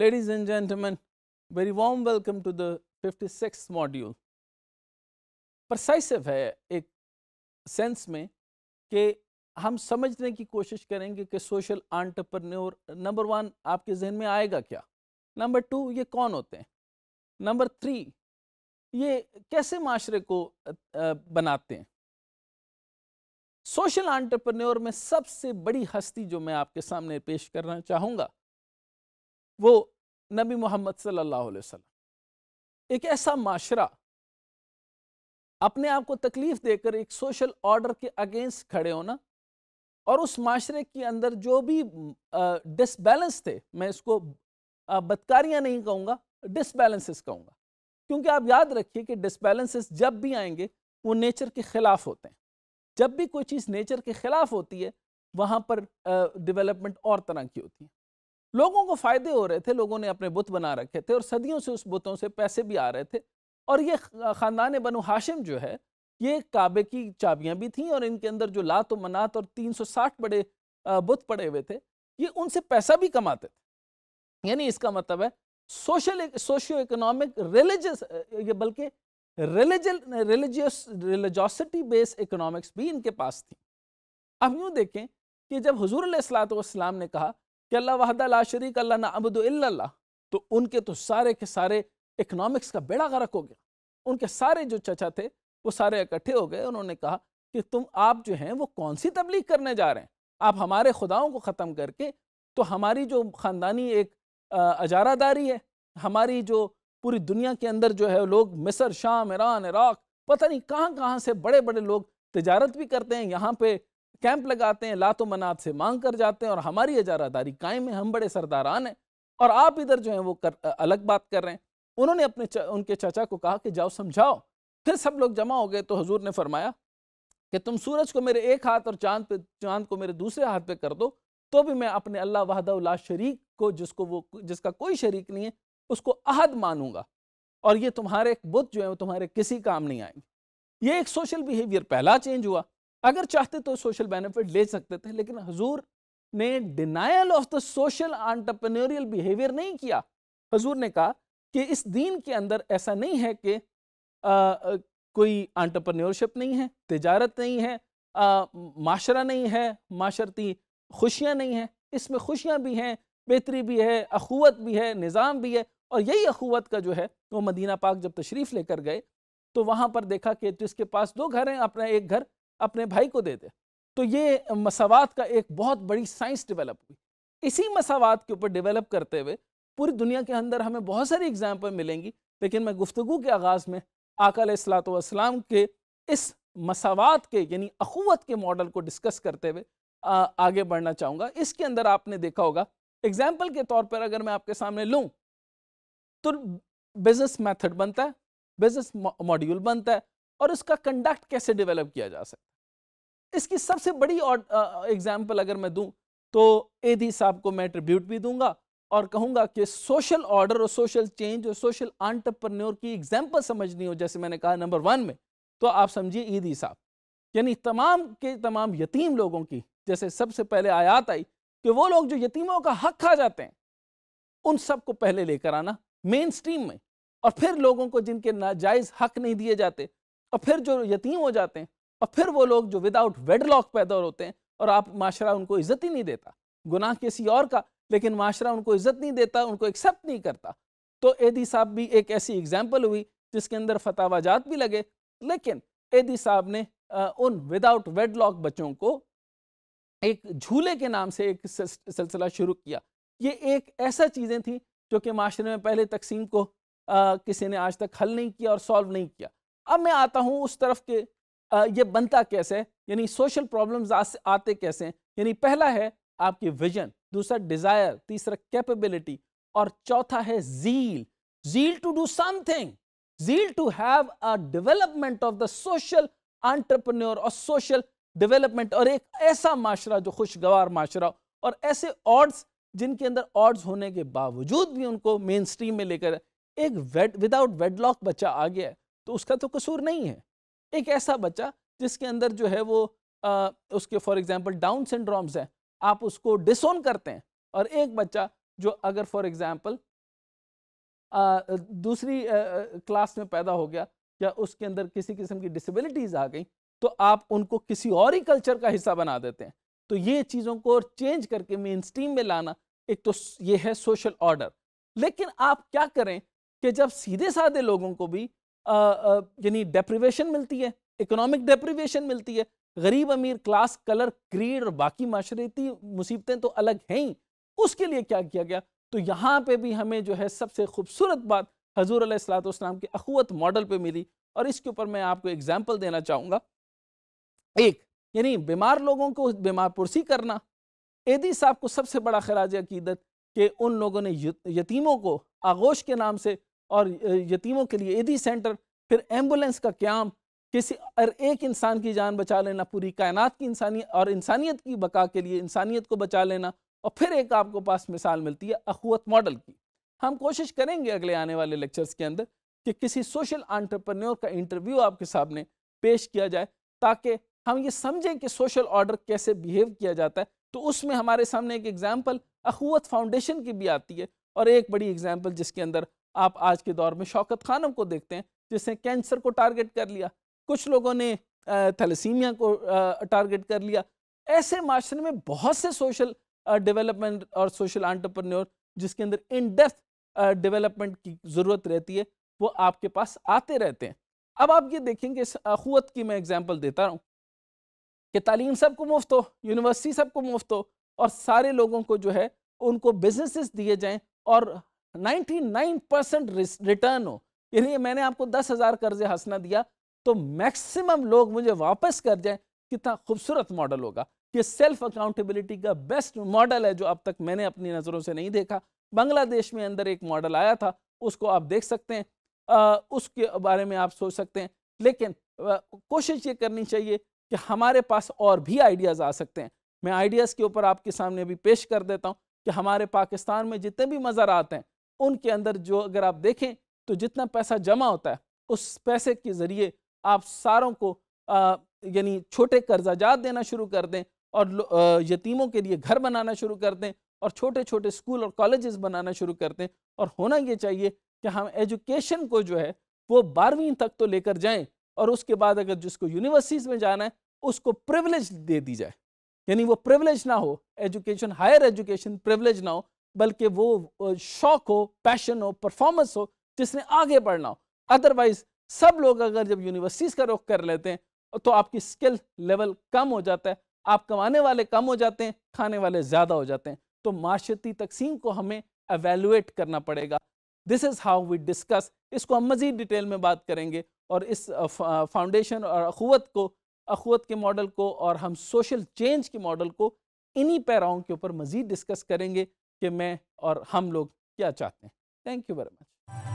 Ladies and gentlemen, very warm welcome to the 56th module Precisive है एक sense में कि हम समझने की कोशिश करेंगे कि सोशल आंटरप्रन्योर नंबर वन आपके जहन में आएगा क्या नंबर टू ये कौन होते हैं नंबर थ्री ये कैसे माशरे को बनाते हैं सोशल आंटरप्रन्योर में सबसे बड़ी हस्ती जो मैं आपके सामने पेश करना चाहूँगा वो नबी मोहम्मद सल्लल्लाहु अलैहि वसल्लम एक ऐसा माशरा अपने आप को तकलीफ देकर एक सोशल ऑर्डर के अगेंस्ट खड़े होना और उस माशरे के अंदर जो भी डिसबैलेंस थे मैं इसको बदकारियाँ नहीं कहूँगा डिसबैलेंसेस कहूँगा क्योंकि आप याद रखिए कि डिसबैलेंसेस जब भी आएंगे वो नेचर के ख़िलाफ़ होते हैं जब भी कोई चीज़ नेचर के ख़िलाफ़ होती है वहाँ पर डेवलपमेंट और तरह की होती है लोगों को फायदे हो रहे थे लोगों ने अपने बुत बना रखे थे और सदियों से उस बुतों से पैसे भी आ रहे थे और ये ख़ानदान बनु हाशिम जो है ये काबे की चाबियाँ भी थीं और इनके अंदर जो लात व मनात और तीन सौ साठ बड़े बुत पड़े हुए थे ये उनसे पैसा भी कमाते थे यानी इसका मतलब है सोशल सोशियो इकोनॉमिक रिलीजियस ये बल्कि रिलीजियस रिलीजोसिटी बेस इकोनॉमिक्स भी इनके पास थी अब यूँ देखें कि जब हजूर सलात ने कहा कि अल्लाह वहदा ला शरीक अल्लाह ना अबद अल्लाह तो उनके तो सारे के सारे इकनॉमिक्स का बेड़ा गर्क हो गया उनके सारे जो चचा थे वो सारे इकट्ठे हो गए उन्होंने कहा कि तुम आप जो हैं वो कौन सी तबलीग करने जा रहे हैं आप हमारे खुदाओं को ख़त्म करके तो हमारी जो ख़ानदानी एक अजारादारी है हमारी जो पूरी दुनिया के अंदर जो है लोग मिसर शाम ईरान इराक पता नहीं कहाँ कहाँ से बड़े बड़े लोग तजारत भी करते हैं यहाँ पे कैंप लगाते हैं लातो मनात से मांग कर जाते हैं और हमारी अजारादारी कायम है हम बड़े सरदारान हैं और आप इधर जो है वो कर, अलग बात कर रहे हैं उन्होंने अपने च, उनके चाचा को कहा कि जाओ समझाओ फिर सब लोग जमा हो गए तो हजूर ने फरमाया कि तुम सूरज को मेरे एक हाथ और चांद पे चांद को मेरे दूसरे हाथ पे कर दो तो भी मैं अपने अल्लाह वाहदा शरीक को जिसको वो जिसका कोई शरीक नहीं है उसको अहद मानूंगा और ये तुम्हारे बुद्ध जो है वो तुम्हारे किसी काम नहीं आएंगे ये एक सोशल बिहेवियर पहला चेंज हुआ अगर चाहते तो सोशल बेनिफिट ले सकते थे लेकिन हजूर ने denial of the social entrepreneurial behaviour नहीं किया हजूर ने कहा कि इस दीन के अंदर ऐसा नहीं है कि आ, कोई आंटरप्रेन्योरशिप नहीं है तजारत नहीं है माशरा नहीं है माशरती खुशियाँ नहीं हैं इसमें खुशियाँ भी हैं बेहतरी भी है अखुवत भी है निज़ाम भी है और यही अखुवत का जो है वो मदीना पाक जब तशरीफ़ लेकर गए तो वहाँ पर देखा कि जिसके तो पास दो घर हैं अपना एक घर अपने भाई को दे दे तो ये मसावत का एक बहुत बड़ी साइंस डेवलप हुई इसी मसावत के ऊपर डेवलप करते हुए पूरी दुनिया के अंदर हमें बहुत सारी एग्जाम्पल मिलेंगी लेकिन मैं गुफ्तु के आगाज़ में आकल असलातम के इस मसावत के यानी अख़ुवत के मॉडल को डिस्कस करते हुए आगे बढ़ना चाहूँगा इसके अंदर आपने देखा होगा एग्जाम्पल के तौर पर अगर मैं आपके सामने लूँ तो बिज़नेस मैथड बनता है बिज़नेस मॉड्यूल बनता है और उसका कंडक्ट कैसे डेवलप किया जा सकता इसकी सबसे बड़ी एग्जाम्पल अगर मैं दूँ तो एदी साहब को मैं ट्रिब्यूट भी दूंगा और कहूंगा कि सोशल ऑर्डर और सोशल चेंज और सोशल आंटरप्रन्योर की एग्जाम्पल समझनी हो जैसे मैंने कहा नंबर वन में तो आप समझिए ईदी e साहब यानी तमाम के तमाम यतीम लोगों की जैसे सबसे पहले आयात आई कि वो लोग जो यतीमों का हक खा जाते हैं उन सबको पहले लेकर आना मेन स्ट्रीम में और फिर लोगों को जिनके नाजायज हक नहीं दिए जाते और फिर जो यतीम हो जाते हैं और फिर वो लोग जो विदाउट वेडलॉक पैदा होते हैं और आप माशरा उनको इज़्ज़त ही नहीं देता गुनाह किसी और का लेकिन माशरा उनको इज़्ज़त नहीं देता उनको एक्सेप्ट नहीं करता तो एदी साहब भी एक ऐसी एग्जाम्पल हुई जिसके अंदर फतावाजात भी लगे लेकिन एदी साहब ने उन विदाउट वेडलॉक बच्चों को एक झूले के नाम से एक सिलसिला शुरू किया ये एक ऐसा चीज़ें थी जो कि माशरे में पहले तकसीम को आ, किसी ने आज तक हल नहीं किया और सॉल्व नहीं किया अब मैं आता हूँ उस तरफ के ये बनता कैसे यानी सोशल प्रॉब्लम्स आते कैसे यानी पहला है आपकी विजन दूसरा डिज़ायर तीसरा कैपेबिलिटी और चौथा है zeal zeal to do something zeal to have a development of the social entrepreneur और सोशल डेवलपमेंट और एक ऐसा माशरा जो खुशगवार माशरा और ऐसे ऑर्ड्स जिनके अंदर ऑर्ड्स होने के बावजूद भी उनको मेन स्ट्रीम में लेकर एक वेड विदाउट वेडलॉक बच्चा आ गया है तो उसका तो कसूर नहीं है एक ऐसा बच्चा जिसके अंदर जो है वो आ, उसके फॉर एग्ज़ाम्पल डाउन सिंड्रोम्स हैं आप उसको डिसोन करते हैं और एक बच्चा जो अगर फॉर एग्ज़ाम्पल दूसरी आ, क्लास में पैदा हो गया या उसके अंदर किसी किस्म की डिसेबिलिटीज़ आ गई तो आप उनको किसी और ही कल्चर का हिस्सा बना देते हैं तो ये चीज़ों को चेंज करके मेन स्ट्रीम में लाना एक तो ये है सोशल ऑर्डर लेकिन आप क्या करें कि जब सीधे साधे लोगों को भी यानी डेप्रीवेशन मिलती है इकोनॉमिक डेप्रीवेशन मिलती है गरीब अमीर क्लास कलर क्रीड और बाकी माशरती मुसीबतें तो अलग हैं ही उसके लिए क्या किया गया तो यहाँ पे भी हमें जो है सबसे खूबसूरत बात हजूर अलैहिस्सलाम के अखवत मॉडल पे मिली और इसके ऊपर मैं आपको एग्जाम्पल देना चाहूँगा एक यानी बीमार लोगों को बीमार पुरसी करना एदी साहब को सबसे बड़ा खराज अकीदत कि उन लोगों ने यतीमों को आगोश के नाम से और यतीमों के लिए यदि सेंटर फिर एम्बुलेंस का क्याम किसी हर एक इंसान की जान बचा लेना पूरी कायनात की इंसानियत और इंसानियत की बका के लिए इंसानियत को बचा लेना और फिर एक आपको पास मिसाल मिलती है अखवत मॉडल की हम कोशिश करेंगे अगले आने वाले लेक्चर्स के अंदर कि किसी सोशल आंट्रप्रनोर का इंटरव्यू आपके सामने पेश किया जाए ताकि हम ये समझें कि सोशल ऑर्डर कैसे बिहेव किया जाता है तो उसमें हमारे सामने एक एग्जाम्पल अखवत फाउंडेशन की भी आती है और एक बड़ी एग्जाम्पल जिसके अंदर आप आज के दौर में शौकत खानम को देखते हैं जिसने कैंसर को टारगेट कर लिया कुछ लोगों ने थैलेसीमिया को टारगेट कर लिया ऐसे माशरे में बहुत से सोशल डेवलपमेंट और सोशल आंटरप्रन्योर जिसके अंदर इन डेप्थ डेवलपमेंट की ज़रूरत रहती है वो आपके पास आते रहते हैं अब आप ये देखेंगे इस अखुत की मैं एग्ज़ाम्पल देता हूँ कि तालीम सबको मुफ्त हो यूनिवर्सिटी सबको मुफ्त हो और सारे लोगों को जो है उनको बिजनेसेस दिए जाएं और 99 परसेंट रिटर्न हो यानी मैंने आपको दस हज़ार कर्ज हंसना दिया तो मैक्सिमम लोग मुझे वापस कर जाए कितना खूबसूरत मॉडल होगा ये सेल्फ अकाउंटेबिलिटी का बेस्ट मॉडल है जो अब तक मैंने अपनी नज़रों से नहीं देखा बांग्लादेश में अंदर एक मॉडल आया था उसको आप देख सकते हैं आ, उसके बारे में आप सोच सकते हैं लेकिन कोशिश ये करनी चाहिए कि हमारे पास और भी आइडियाज़ आ सकते हैं मैं आइडियाज़ के ऊपर आपके सामने अभी पेश कर देता हूँ कि हमारे पाकिस्तान में जितने भी मज़ार आते हैं उनके अंदर जो अगर आप देखें तो जितना पैसा जमा होता है उस पैसे के ज़रिए आप सारों को यानी छोटे कर्जाजात देना शुरू कर दें और यतीमों के लिए घर बनाना शुरू कर दें और छोटे छोटे स्कूल और कॉलेजेस बनाना शुरू कर दें और होना ये चाहिए कि हम एजुकेशन को जो है वो बारहवीं तक तो लेकर जाएं और उसके बाद अगर जिसको यूनिवर्सिटीज़ में जाना है उसको प्रिवलेज दे दी जाए यानी वो प्रिवलेज ना हो एजुकेशन हायर एजुकेशन प्रिवलेज ना हो बल्कि वो शौक हो पैशन हो परफॉर्मेंस हो जिसने आगे बढ़ना हो अदरवाइज सब लोग अगर जब यूनिवर्सिटीज़ का रुख कर लेते हैं तो आपकी स्किल लेवल कम हो जाता है आप कमाने वाले कम हो जाते हैं खाने वाले ज़्यादा हो जाते हैं तो माशती तकसीम को हमें एवेलुएट करना पड़ेगा this is how we discuss इसको हम मज़ीद डिटेल में बात करेंगे और इस फाउंडेशन और अखवत को अखवत के मॉडल को और हम सोशल चेंज के मॉडल को इन्हीं पैराओं के ऊपर मज़ीद डिस्कस करेंगे कि मैं और हम लोग क्या चाहते हैं थैंक यू वेरी मच